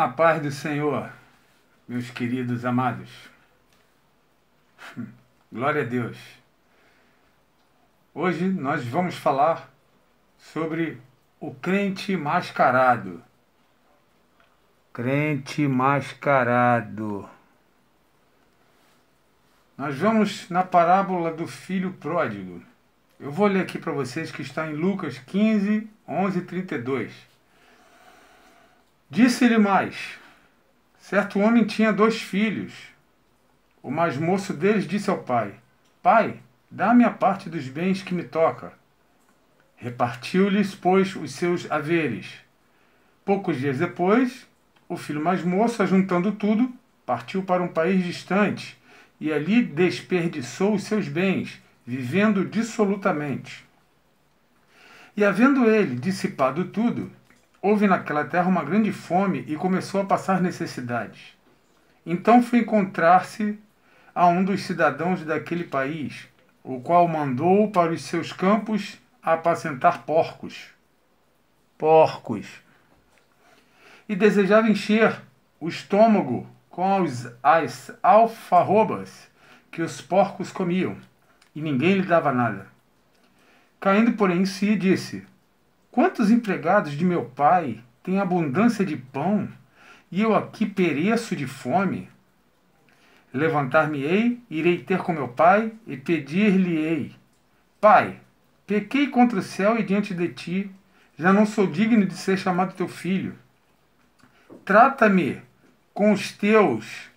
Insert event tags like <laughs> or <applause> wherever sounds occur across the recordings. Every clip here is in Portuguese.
A paz do Senhor, meus queridos amados. <laughs> Glória a Deus. Hoje nós vamos falar sobre o crente mascarado. Crente mascarado. Nós vamos na parábola do filho pródigo. Eu vou ler aqui para vocês que está em Lucas 15, 11 e 32. Disse-lhe mais: Certo homem tinha dois filhos. O mais moço deles disse ao pai: Pai, dá-me a parte dos bens que me toca. Repartiu-lhes, pois, os seus haveres. Poucos dias depois, o filho mais moço, juntando tudo, partiu para um país distante e ali desperdiçou os seus bens, vivendo dissolutamente. E havendo ele dissipado tudo, Houve naquela terra uma grande fome e começou a passar necessidades. Então foi encontrar-se a um dos cidadãos daquele país, o qual mandou para os seus campos apacentar porcos. Porcos. E desejava encher o estômago com as, as alfarrobas que os porcos comiam, e ninguém lhe dava nada. Caindo, porém, em si, disse: Quantos empregados de meu pai têm abundância de pão e eu aqui pereço de fome? Levantar-me-ei, irei ter com meu pai e pedir-lhe-ei: Pai, pequei contra o céu e diante de ti, já não sou digno de ser chamado teu filho. Trata-me com os teus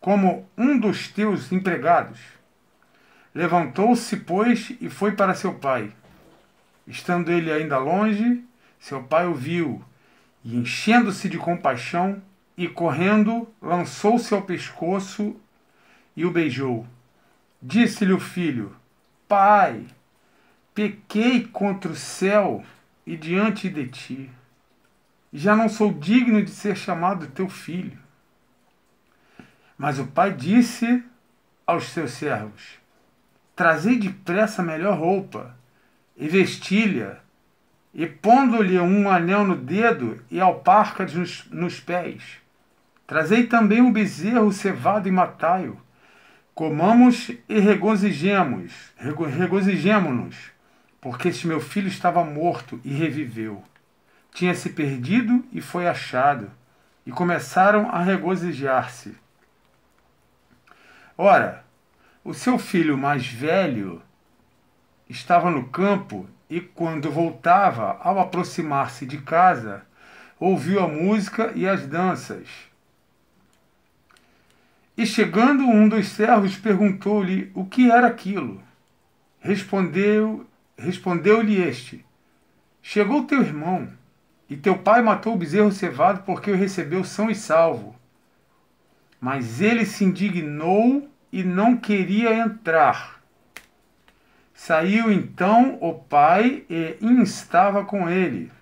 como um dos teus empregados. Levantou-se, pois, e foi para seu pai. Estando ele ainda longe, seu pai o viu, e enchendo-se de compaixão, e correndo, lançou-se ao pescoço e o beijou. Disse-lhe o filho: Pai, pequei contra o céu e diante de ti. Já não sou digno de ser chamado teu filho. Mas o pai disse aos seus servos: Trazei depressa a melhor roupa e vestilha, e pondo-lhe um anel no dedo e alparcas nos, nos pés. Trazei também um bezerro cevado e matai-o. Comamos e regozijemos, rego, regozijemo-nos, porque este meu filho estava morto e reviveu. Tinha se perdido e foi achado, e começaram a regozijar-se. Ora, o seu filho mais velho Estava no campo e, quando voltava, ao aproximar-se de casa, ouviu a música e as danças. E chegando um dos servos perguntou-lhe o que era aquilo. Respondeu, respondeu-lhe este: Chegou teu irmão, e teu pai matou o bezerro cevado porque o recebeu são e salvo. Mas ele se indignou e não queria entrar. Saiu então o pai e instava com ele.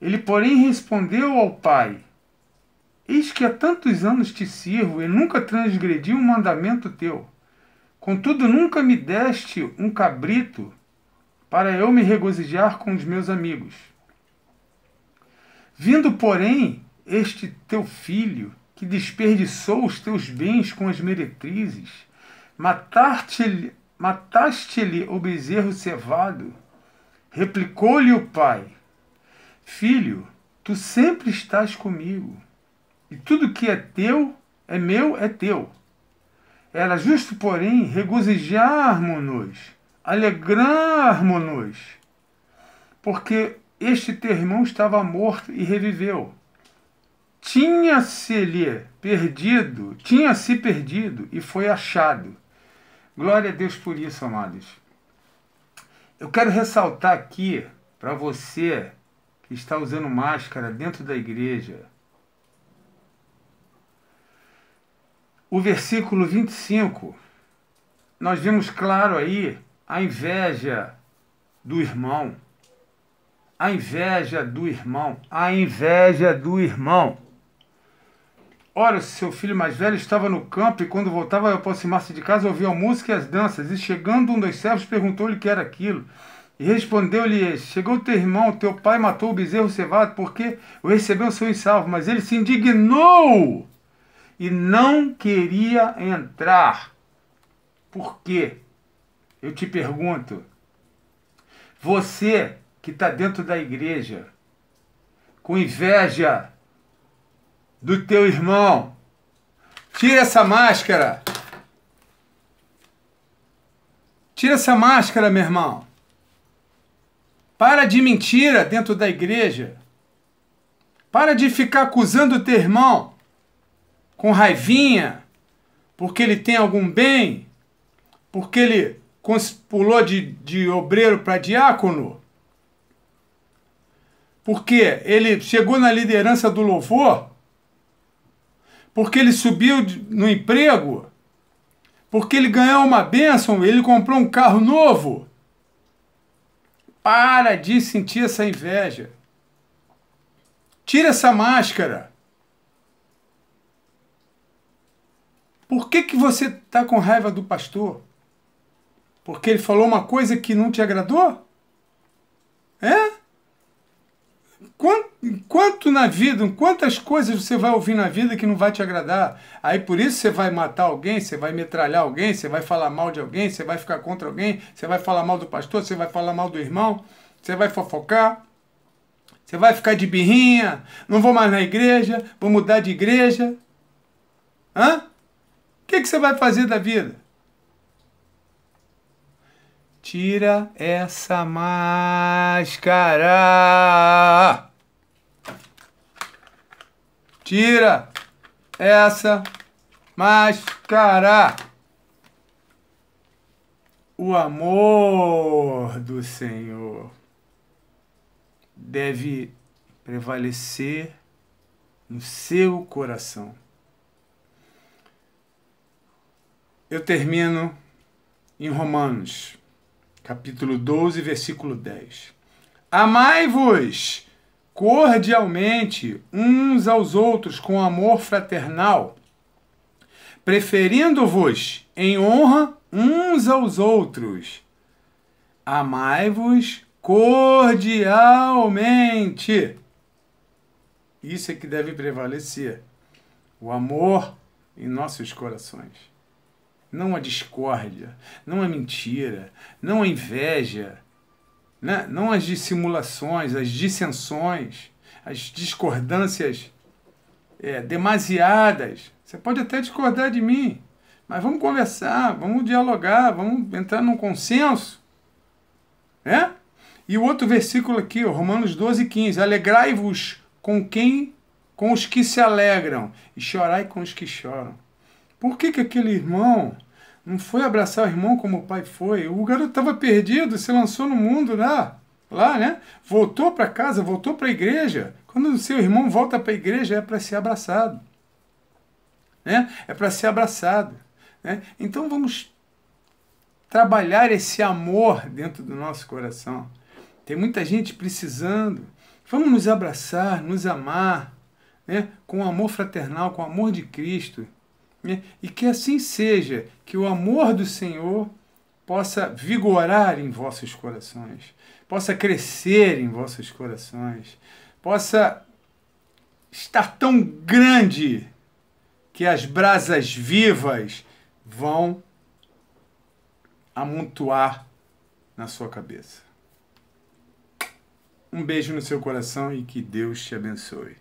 Ele, porém, respondeu ao pai: Eis que há tantos anos te sirvo e nunca transgredi um mandamento teu. Contudo, nunca me deste um cabrito para eu me regozijar com os meus amigos. Vindo, porém, este teu filho, que desperdiçou os teus bens com as meretrizes, matar-te Mataste-lhe o bezerro cevado? Replicou-lhe o pai: Filho, tu sempre estás comigo, e tudo que é teu é meu, é teu. Era justo, porém, regozijarmos-nos, alegrarmos-nos, porque este teu irmão estava morto e reviveu. Tinha-se-lhe perdido, tinha-se perdido e foi achado Glória a Deus por isso, amados. Eu quero ressaltar aqui para você que está usando máscara dentro da igreja. O versículo 25, nós vemos claro aí a inveja do irmão. A inveja do irmão. A inveja do irmão. Ora, seu filho mais velho estava no campo e quando voltava a aproximar-se de casa ouvia a música e as danças. E chegando um dos servos perguntou-lhe o que era aquilo. E respondeu-lhe: Chegou teu irmão, teu pai matou o bezerro cevado porque o recebeu seu salvo. Mas ele se indignou e não queria entrar. Por quê? Eu te pergunto. Você que está dentro da igreja, com inveja do teu irmão. Tira essa máscara. Tira essa máscara, meu irmão. Para de mentira dentro da igreja. Para de ficar acusando o teu irmão com raivinha, porque ele tem algum bem, porque ele pulou de, de obreiro para diácono, porque ele chegou na liderança do louvor porque ele subiu no emprego, porque ele ganhou uma bênção, ele comprou um carro novo. Para de sentir essa inveja. Tira essa máscara. Por que, que você está com raiva do pastor? Porque ele falou uma coisa que não te agradou? É? Quanto, quanto na vida, quantas coisas você vai ouvir na vida que não vai te agradar? Aí por isso você vai matar alguém, você vai metralhar alguém, você vai falar mal de alguém, você vai ficar contra alguém, você vai falar mal do pastor, você vai falar mal do irmão, você vai fofocar, você vai ficar de birrinha, não vou mais na igreja, vou mudar de igreja. Hã? O que, que você vai fazer da vida? Tira essa máscara! Tira essa máscara. O amor do Senhor deve prevalecer no seu coração. Eu termino em Romanos, capítulo 12, versículo 10. Amai-vos cordialmente uns aos outros com amor fraternal, preferindo-vos em honra uns aos outros. Amai-vos cordialmente. Isso é que deve prevalecer. O amor em nossos corações. Não a discórdia, não a mentira, não a inveja, né? não as dissimulações, as dissensões, as discordâncias é, demasiadas. Você pode até discordar de mim, mas vamos conversar, vamos dialogar, vamos entrar num consenso. Né? E o outro versículo aqui, Romanos 12, 15. Alegrai-vos com quem? Com os que se alegram, e chorai com os que choram. Por que, que aquele irmão não foi abraçar o irmão como o pai foi. O garoto estava perdido, se lançou no mundo lá, lá né? Voltou para casa, voltou para a igreja. Quando o seu irmão volta para a igreja, é para ser abraçado. Né? É para ser abraçado. Né? Então vamos trabalhar esse amor dentro do nosso coração. Tem muita gente precisando. Vamos nos abraçar, nos amar, né? com amor fraternal, com amor de Cristo. Né? E que assim seja, que o amor do Senhor possa vigorar em vossos corações, possa crescer em vossos corações, possa estar tão grande que as brasas vivas vão amontoar na sua cabeça. Um beijo no seu coração e que Deus te abençoe.